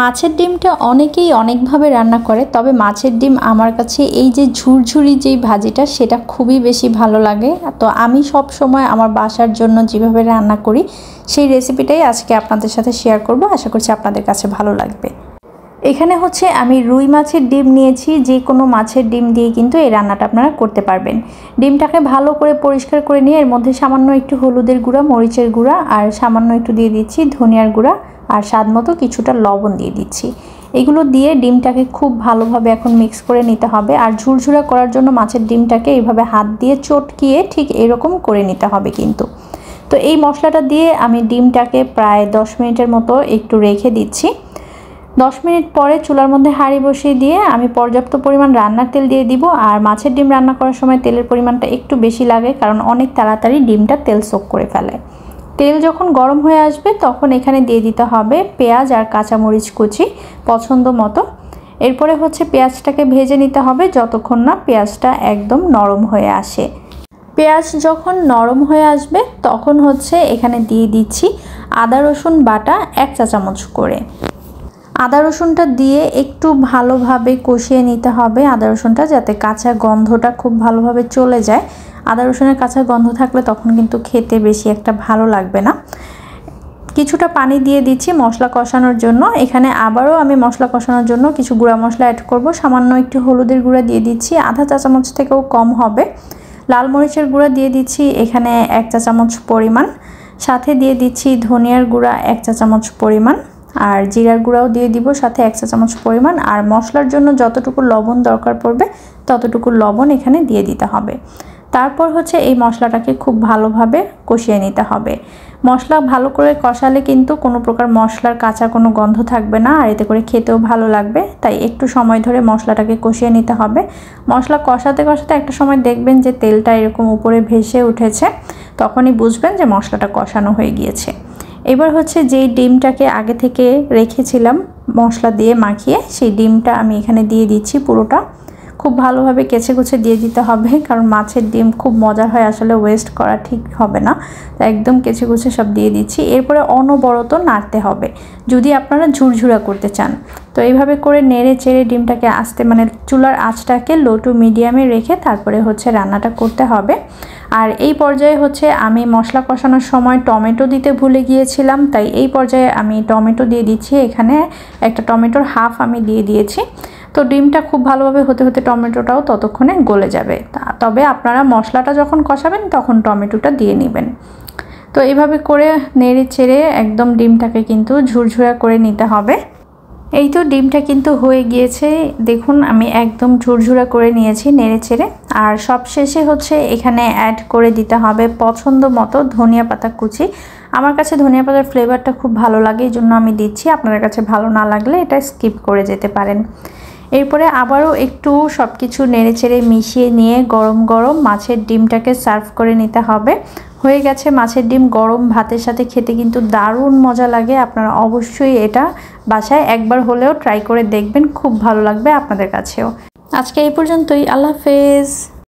মাছের ডিমটা অনেকেই অনেকভাবে রান্না করে তবে মাছের ডিম আমার কাছে এই যে ঝুরঝুরি যেই ভাজিটা সেটা খুবই বেশি ভালো লাগে তো আমি সব সময় আমার বাসার জন্য যেভাবে রান্না করি সেই রেসিপিটাই আজকে আপনাদের সাথে শেয়ার করব আশা করছি আপনাদের কাছে ভালো লাগবে এখানে হচ্ছে আমি রুই মাছের ডিম নিয়েছি যে কোনো মাছের ডিম দিয়ে কিন্তু এই রান্নাটা আপনারা করতে পারবেন ডিমটাকে ভালো করে পরিষ্কার করে নিয়ে এর মধ্যে সামান্য একটু হলুদের গুঁড়া মরিচের গুঁড়া আর সামান্য একটু দিয়ে দিচ্ছি ধনিয়ার গুঁড়া আর স্বাদ মতো কিছুটা লবণ দিয়ে দিচ্ছি এগুলো দিয়ে ডিমটাকে খুব ভালোভাবে এখন মিক্স করে নিতে হবে আর ঝুরঝুরা করার জন্য মাছের ডিমটাকে এইভাবে হাত দিয়ে চটকিয়ে ঠিক এরকম করে নিতে হবে কিন্তু তো এই মশলাটা দিয়ে আমি ডিমটাকে প্রায় দশ মিনিটের মতো একটু রেখে দিচ্ছি দশ মিনিট পরে চুলার মধ্যে হাঁড়ি বসিয়ে দিয়ে আমি পর্যাপ্ত পরিমাণ রান্নার তেল দিয়ে দিব আর মাছের ডিম রান্না করার সময় তেলের পরিমাণটা একটু বেশি লাগে কারণ অনেক তাড়াতাড়ি ডিমটা তেল সোক করে ফেলে তেল যখন গরম হয়ে আসবে তখন এখানে দিয়ে দিতে হবে পেঁয়াজ আর কাঁচামরিচ কুচি পছন্দ মতো এরপরে হচ্ছে পেঁয়াজটাকে ভেজে নিতে হবে যতক্ষণ না পেঁয়াজটা একদম নরম হয়ে আসে পেঁয়াজ যখন নরম হয়ে আসবে তখন হচ্ছে এখানে দিয়ে দিচ্ছি আদা রসুন বাটা এক চা চামচ করে আদা রসুনটা দিয়ে একটু ভালোভাবে কষিয়ে নিতে হবে আদা রসুনটা যাতে কাঁচা গন্ধটা খুব ভালোভাবে চলে যায় আদা রসুনের কাঁচা গন্ধ থাকলে তখন কিন্তু খেতে বেশি একটা ভালো লাগবে না কিছুটা পানি দিয়ে দিচ্ছি মশলা কষানোর জন্য এখানে আবারও আমি মশলা কষানোর জন্য কিছু গুঁড়া মশলা অ্যাড করব সামান্য একটু হলুদের গুঁড়া দিয়ে দিচ্ছি আধা চা চামচ থেকেও কম হবে লাল মরিচের গুঁড়া দিয়ে দিচ্ছি এখানে এক চা চামচ পরিমাণ সাথে দিয়ে দিচ্ছি ধনিয়ার গুঁড়া এক চা চামচ পরিমাণ আর জিরার গুঁড়াও দিয়ে দিব সাথে এক চা চামচ পরিমাণ আর মশলার জন্য যতটুকু লবণ দরকার পড়বে ততটুকু লবণ এখানে দিয়ে দিতে হবে তারপর হচ্ছে এই মশলাটাকে খুব ভালোভাবে কষিয়ে নিতে হবে মশলা ভালো করে কষালে কিন্তু কোনো প্রকার মশলার কাঁচা কোনো গন্ধ থাকবে না আর এতে করে খেতেও ভালো লাগবে তাই একটু সময় ধরে মশলাটাকে কষিয়ে নিতে হবে মশলা কষাতে কষাতে একটা সময় দেখবেন যে তেলটা এরকম উপরে ভেসে উঠেছে তখনই বুঝবেন যে মশলাটা কষানো হয়ে গিয়েছে এবার হচ্ছে যেই ডিমটাকে আগে থেকে রেখেছিলাম মশলা দিয়ে মাখিয়ে সেই ডিমটা আমি এখানে দিয়ে দিচ্ছি পুরোটা খুব ভালোভাবে কেচে কুছে দিয়ে দিতে হবে কারণ মাছের ডিম খুব মজার হয় আসলে ওয়েস্ট করা ঠিক হবে না তো একদম কেচে কুছে সব দিয়ে দিচ্ছি এরপরে অনবরত নাড়তে হবে যদি আপনারা ঝুরঝুরা করতে চান তো এইভাবে করে নেড়ে চেড়ে ডিমটাকে আস্তে মানে চুলার আঁচটাকে লো টু মিডিয়ামে রেখে তারপরে হচ্ছে রান্নাটা করতে হবে আর এই পর্যায়ে হচ্ছে আমি মশলা কষানোর সময় টমেটো দিতে ভুলে গিয়েছিলাম তাই এই পর্যায়ে আমি টমেটো দিয়ে দিচ্ছি এখানে একটা টমেটোর হাফ আমি দিয়ে দিয়েছি তো ডিমটা খুব ভালোভাবে হতে হতে টমেটোটাও ততক্ষণে গলে যাবে তবে আপনারা মশলাটা যখন কষাবেন তখন টমেটোটা দিয়ে নেবেন তো এইভাবে করে নেড়ে ছেড়ে একদম ডিমটাকে কিন্তু ঝুরঝুরা করে নিতে হবে এই তো ডিমটা কিন্তু হয়ে গিয়েছে দেখুন আমি একদম ঝুরঝুরা করে নিয়েছি নেড়ে ছেড়ে আর সব শেষে হচ্ছে এখানে অ্যাড করে দিতে হবে পছন্দ মতো ধনিয়া পাতা কুচি আমার কাছে ধনিয়া পাতার ফ্লেভারটা খুব ভালো লাগে এই জন্য আমি দিচ্ছি আপনার কাছে ভালো না লাগলে এটা স্কিপ করে যেতে পারেন এরপরে আবারও একটু সব কিছু নেড়েচেড়ে মিশিয়ে নিয়ে গরম গরম মাছের ডিমটাকে সার্ভ করে নিতে হবে হয়ে গেছে মাছের ডিম গরম ভাতের সাথে খেতে কিন্তু দারুণ মজা লাগে আপনারা অবশ্যই এটা বাসায় একবার হলেও ট্রাই করে দেখবেন খুব ভালো লাগবে আপনাদের কাছেও আজকে এই পর্যন্তই আল্লাহ হাফেজ